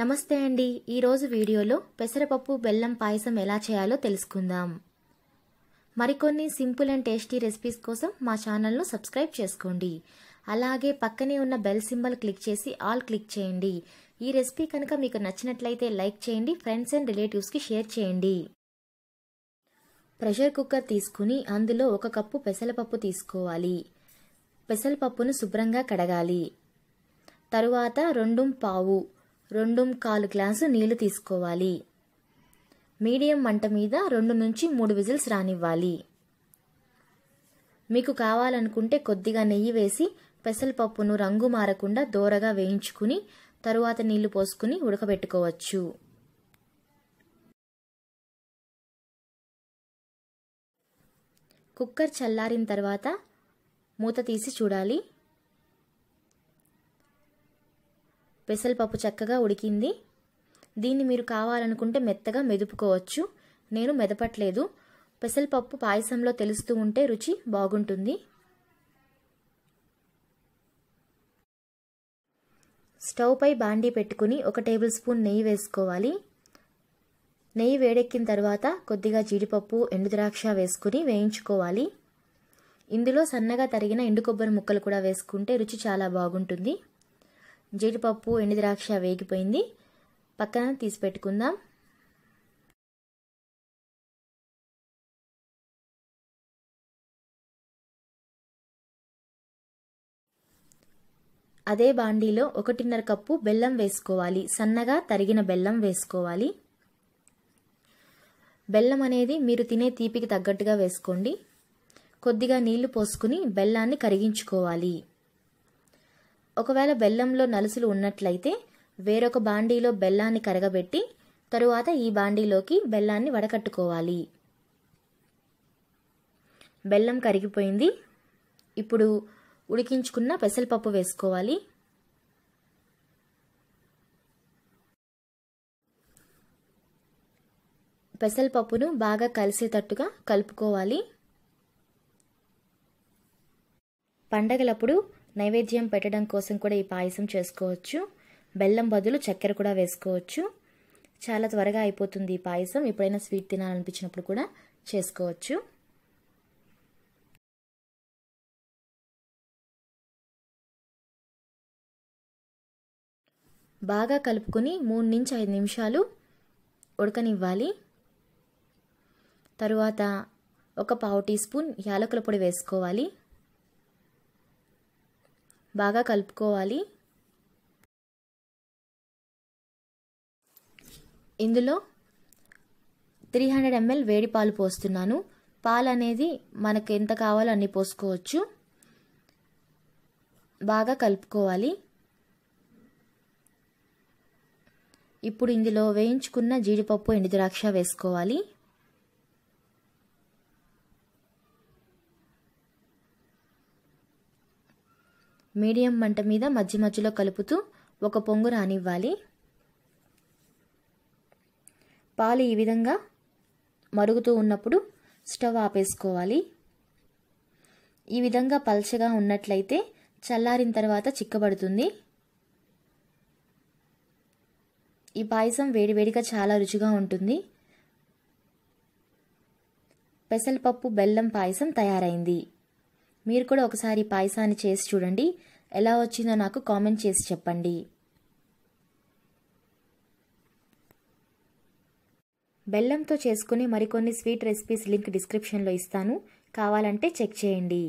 నమస్తే అండి ఈరోజు వీడియోలో పెసరపప్పు బెల్లం పాయసం ఎలా చేయాలో తెలుసుకుందాం మరికొన్ని సింపుల్ అండ్ టేస్టీ రెసిపీస్ కోసం మా ఛానల్ను సబ్స్క్రైబ్ చేసుకోండి అలాగే పక్కనే ఉన్న బెల్ సింబల్ క్లిక్ చేసి ఆల్ క్లిక్ చేయండి ఈ రెసిపీ కనుక మీకు నచ్చినట్లయితే లైక్ చేయండి ఫ్రెండ్స్ అండ్ రిలేటివ్స్కి షేర్ చేయండి ప్రెషర్ కుక్కర్ తీసుకుని అందులో ఒక కప్పు పెసరపప్పు తీసుకోవాలి పెసరపప్పును శుభ్రంగా కడగాలి తరువాత రెండు పావు రెండు కాలు గ్లాసు నీళ్లు తీసుకోవాలి మీడియం మంట మీద రెండు నుంచి మూడు విజిల్స్ రానివ్వాలి మీకు కావాలనుకుంటే కొద్దిగా నెయ్యి వేసి పెసరపప్పును రంగు మారకుండా దోరగా వేయించుకుని తరువాత నీళ్లు పోసుకుని ఉడకబెట్టుకోవచ్చు కుక్కర్ చల్లారిన తర్వాత మూత తీసి చూడాలి పెసలపప్పు చక్కగా ఉడికింది దీన్ని మీరు కావాలనుకుంటే మెత్తగా మెదుపుకోవచ్చు నేను మెదపట్లేదు పెసలపప్పు పాయసంలో తెలుస్తూ ఉంటే రుచి బాగుంటుంది స్టవ్ పై బాండీ పెట్టుకుని ఒక టేబుల్ స్పూన్ నెయ్యి వేసుకోవాలి నెయ్యి వేడెక్కిన తర్వాత కొద్దిగా జీడిపప్పు ఎండుద్రాక్ష వేసుకుని వేయించుకోవాలి ఇందులో సన్నగా తరిగిన ఎండు కొబ్బరి ముక్కలు కూడా వేసుకుంటే రుచి చాలా బాగుంటుంది జీడిపప్పు ఎండుద్రాక్ష వేగిపోయింది పక్కన తీసి పెట్టుకుందాం అదే బాండీలో ఒకటిన్నర కప్పు బెల్లం వేసుకోవాలి సన్నగా తరిగిన బెల్లం వేసుకోవాలి బెల్లం అనేది మీరు తినే తీపికి తగ్గట్టుగా వేసుకోండి కొద్దిగా నీళ్లు పోసుకుని బెల్లాన్ని కరిగించుకోవాలి ఒకవేళ బెల్లంలో నలుసులు ఉన్నట్లయితే వేరొక బాండీలో బెల్లాన్ని కరగబెట్టి తరువాత ఈ బాండీలోకి బెల్లాన్ని వడకట్టుకోవాలి బెల్లం కరిగిపోయింది ఇప్పుడు ఉడికించుకున్న పెసరపప్పు వేసుకోవాలి పెసరపప్పును బాగా కలిసేటట్టుగా కలుపుకోవాలి పండగలప్పుడు నైవేద్యం పెట్టడం కోసం కూడా ఈ పాయసం చేసుకోవచ్చు బెల్లం బదులు చక్కెర కూడా వేసుకోవచ్చు చాలా త్వరగా అయిపోతుంది ఈ పాయసం ఎప్పుడైనా స్వీట్ తినాలనిపించినప్పుడు కూడా చేసుకోవచ్చు బాగా కలుపుకొని మూడు నుంచి ఐదు నిమిషాలు ఉడకనివ్వాలి తరువాత ఒక పావు టీ స్పూన్ యాలకుల పొడి వేసుకోవాలి బాగా కలుపుకోవాలి ఇందులో త్రీ హండ్రెడ్ ఎంఎల్ వేడి పాలు పోస్తున్నాను పాలు అనేది మనకు ఎంత కావాలో అన్ని పోసుకోవచ్చు బాగా కలుపుకోవాలి ఇప్పుడు ఇందులో వేయించుకున్న జీడిపప్పు ఎండుద్రాక్ష వేసుకోవాలి మీడియం మంట మీద మధ్య మధ్యలో కలుపుతూ ఒక పొంగు రానివ్వాలి పాలు ఈ విధంగా మరుగుతూ ఉన్నప్పుడు స్టవ్ ఆపేసుకోవాలి ఈ విధంగా పల్చగా ఉన్నట్లయితే చల్లారిన తర్వాత చిక్కబడుతుంది ఈ పాయసం వేడివేడిగా చాలా రుచిగా ఉంటుంది పెసలపప్పు బెల్లం పాయసం తయారైంది మీరు కూడా ఒకసారి పాయసాన్ని చేసి చూడండి ఎలా వచ్చిందో నాకు కామెంట్ చేసి చెప్పండి బెల్లంతో చేసుకునే మరికొన్ని స్వీట్ రెసిపీస్ లింక్ డిస్క్రిప్షన్లో ఇస్తాను కావాలంటే చెక్ చేయండి